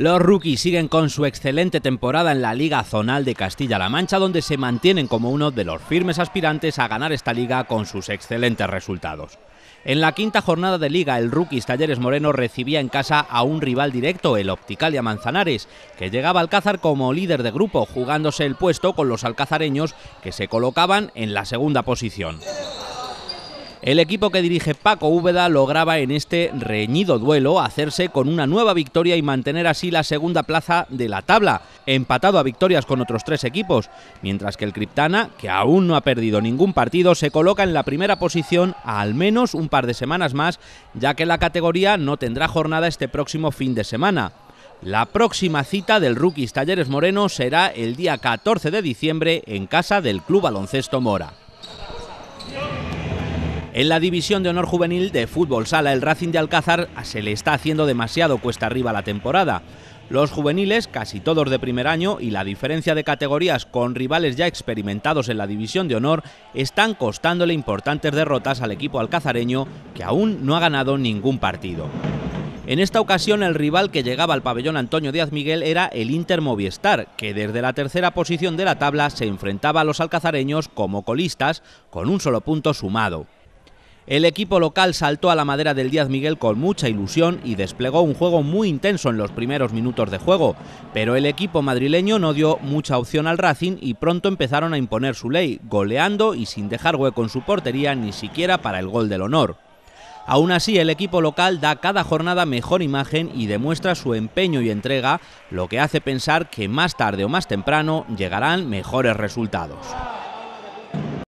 Los rookies siguen con su excelente temporada en la Liga Zonal de Castilla-La Mancha, donde se mantienen como uno de los firmes aspirantes a ganar esta liga con sus excelentes resultados. En la quinta jornada de liga, el rookies Talleres Moreno recibía en casa a un rival directo, el Opticalia Manzanares, que llegaba a Alcázar como líder de grupo, jugándose el puesto con los alcazareños que se colocaban en la segunda posición. El equipo que dirige Paco Úbeda lograba en este reñido duelo hacerse con una nueva victoria y mantener así la segunda plaza de la tabla, empatado a victorias con otros tres equipos, mientras que el Criptana, que aún no ha perdido ningún partido, se coloca en la primera posición al menos un par de semanas más, ya que la categoría no tendrá jornada este próximo fin de semana. La próxima cita del Rookies Talleres Moreno será el día 14 de diciembre en casa del Club Baloncesto Mora. En la división de honor juvenil de fútbol sala, el Racing de Alcázar ah, se le está haciendo demasiado cuesta arriba la temporada. Los juveniles, casi todos de primer año, y la diferencia de categorías con rivales ya experimentados en la división de honor, están costándole importantes derrotas al equipo alcazareño, que aún no ha ganado ningún partido. En esta ocasión el rival que llegaba al pabellón Antonio Díaz Miguel era el Inter Movistar, que desde la tercera posición de la tabla se enfrentaba a los alcazareños como colistas con un solo punto sumado. El equipo local saltó a la madera del Díaz Miguel con mucha ilusión y desplegó un juego muy intenso en los primeros minutos de juego, pero el equipo madrileño no dio mucha opción al Racing y pronto empezaron a imponer su ley, goleando y sin dejar hueco en su portería ni siquiera para el gol del honor. Aún así, el equipo local da cada jornada mejor imagen y demuestra su empeño y entrega, lo que hace pensar que más tarde o más temprano llegarán mejores resultados.